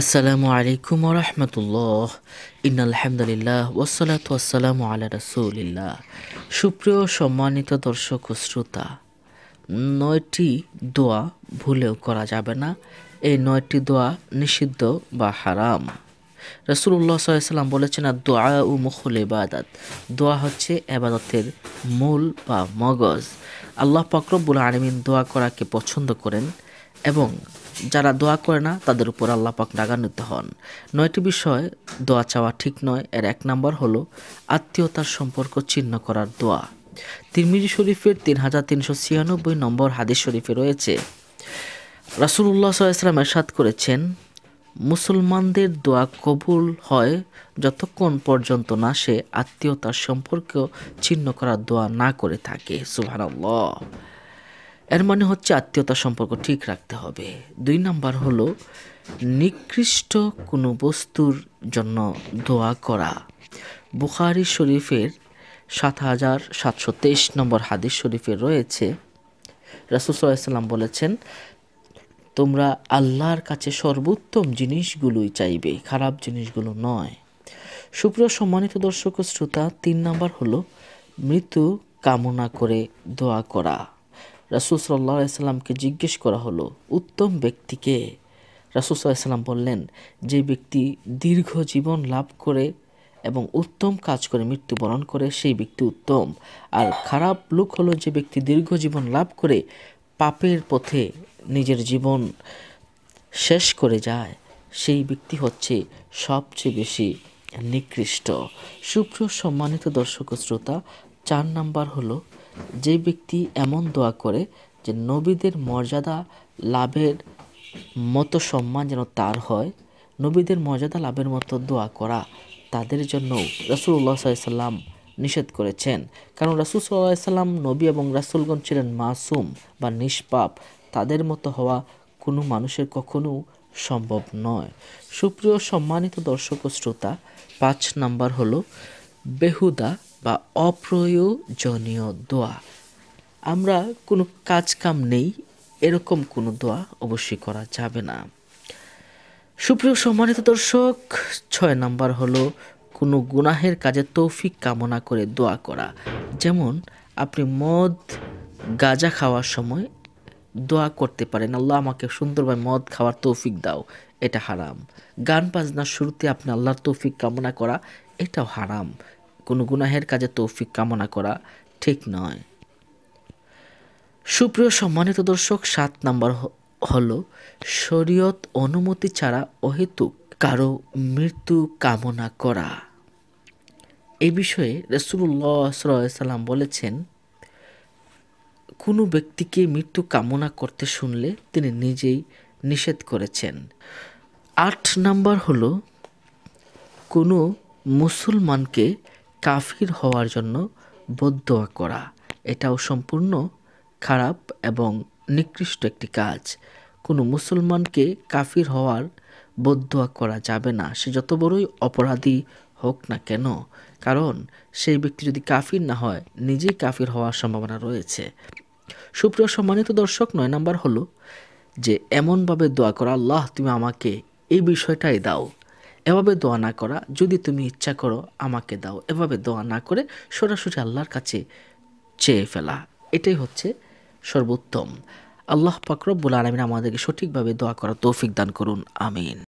আসসালামু আলাইকুম রহমতুল্লাহ ইন আলহামদুলিল্লাহ ওসলাত ওয়াসালামু আলা রসুলিল্লাহ সুপ্রিয় সম্মানিত দর্শক ও শ্রোতা নয়টি দোয়া ভুলেও করা যাবে না এই নয়টি দোয়া নিষিদ্ধ বা হারাম রসুল্লাহ সাল্লাম বলেছেন দোয়া ও মুখল ইবাদত দোয়া হচ্ছে এবাদতের মূল বা মগজ আল্লাহ পাকরবুল আলমিন দোয়া করাকে পছন্দ করেন এবং যারা দোয়া করে না তাদের উপর আল্লাপাক রাগান্বিত হন নয়টি বিষয় দোয়া চাওয়া ঠিক নয় এর এক নম্বর হলো আত্মীয়তার সম্পর্ক ছিন্ন করার দোয়া তিরমিজি শরীফের তিন হাজার তিনশো ছিয়ানব্বই নম্বর হাদিস শরীফে রয়েছে রাসুল্লাহ সাল্লাম এরশাদ করেছেন মুসলমানদের দোয়া কবুল হয় যতক্ষণ পর্যন্ত না সে আত্মীয়তার সম্পর্ক ছিন্ন করার দোয়া না করে থাকে সুবহানাল্লাহ এর মানে হচ্ছে আত্মীয়তা সম্পর্ক ঠিক রাখতে হবে দুই নাম্বার হল নিকৃষ্ট কোনো বস্তুর জন্য দোয়া করা বুখারি শরীফের সাত হাজার সাতশো তেইশ নম্বর হাদিস শরীফে রয়েছে রাসুসাল্লাম বলেছেন তোমরা আল্লাহর কাছে সর্বোত্তম জিনিসগুলোই চাইবে খারাপ জিনিসগুলো নয় সুপ্রিয় সম্মানিত দর্শক শ্রোতা তিন নাম্বার হলো মৃত্যু কামনা করে দোয়া করা রাসুল সাল্লাহ সাল্লামকে জিজ্ঞেস করা হলো উত্তম ব্যক্তিকে রাসুল সাল্লাম বললেন যে ব্যক্তি দীর্ঘ জীবন লাভ করে এবং উত্তম কাজ করে মৃত্যুবরণ করে সেই ব্যক্তি উত্তম আর খারাপ লোক হলো যে ব্যক্তি দীর্ঘ জীবন লাভ করে পাপের পথে নিজের জীবন শেষ করে যায় সেই ব্যক্তি হচ্ছে সবচেয়ে বেশি নিকৃষ্ট সুপ্রিয় সম্মানিত দর্শক শ্রোতা চার নাম্বার হলো যে ব্যক্তি এমন দোয়া করে যে নবীদের মর্যাদা লাভের মতো সম্মান যেন তার হয় নবীদের মর্যাদা লাভের মতো দোয়া করা তাদের জন্য রসুল্লাহ সাল্লাম নিষেধ করেছেন কারণ রাসুল সাল্লাহ সাল্লাম নবী এবং রাসুলগঞ্জ ছিলেন মাসুম বা নিষ্পাপ তাদের মতো হওয়া কোনো মানুষের কখনো সম্ভব নয় সুপ্রিয় সম্মানিত দর্শক ও শ্রোতা পাঁচ নাম্বার হলো বেহুদা বা অপ্রয়োজনীয় দোয়া আমরা কোনো কাজ কাম নেই এরকম কোনো দোয়া অবশ্যই করা যাবে না সুপ্রিয় সম্মানিত দর্শক ছয় নাম্বার হলো কোনো গুনাহের কাজে তৌফিক কামনা করে দোয়া করা যেমন আপনি মদ গাজা খাওয়ার সময় দোয়া করতে পারেন আল্লাহ আমাকে সুন্দরভাবে মদ খাওয়ার তৌফিক দাও এটা হারাম গান বাজনার শুরুতে আপনি আল্লাহর তৌফিক কামনা করা এটাও হারাম কোনো গুনাহের কাজে তৌফিক কামনা করা ঠিক নয় সুপ্রিয় সম্মানিত দর্শক সাত নাম্বার হল শরীয়ত অনুমতি ছাড়া অহেতুক কারো মৃত্যু কামনা করা এ বিষয়ে রসুল্লাহ সাল্লাম বলেছেন কোনো ব্যক্তিকে মৃত্যু কামনা করতে শুনলে তিনি নিজেই নিষেধ করেছেন আট নাম্বার হল কোনো মুসলমানকে কাফির হওয়ার জন্য বদোয়া করা এটাও সম্পূর্ণ খারাপ এবং নিকৃষ্ট একটি কাজ কোনো মুসলমানকে কাফির হওয়ার বদোয়া করা যাবে না সে যত বড়ই অপরাধী হোক না কেন কারণ সেই ব্যক্তি যদি কাফির না হয় নিজেই কাফির হওয়ার সম্ভাবনা রয়েছে সুপ্রিয় সম্মানিত দর্শক নয় নাম্বার হলো যে এমনভাবে দোয়া করা আল্লাহ তুমি আমাকে এই বিষয়টাই দাও এভাবে দোয়া না করা যদি তুমি ইচ্ছা করো আমাকে দাও এভাবে দোয়া না করে সরাসরি আল্লাহর কাছে চেয়ে ফেলা এটাই হচ্ছে সর্বোত্তম আল্লাহ ফাকরবুল আলমিন আমাদেরকে সঠিকভাবে দোয়া করা তৌফিক দান করুন আমিন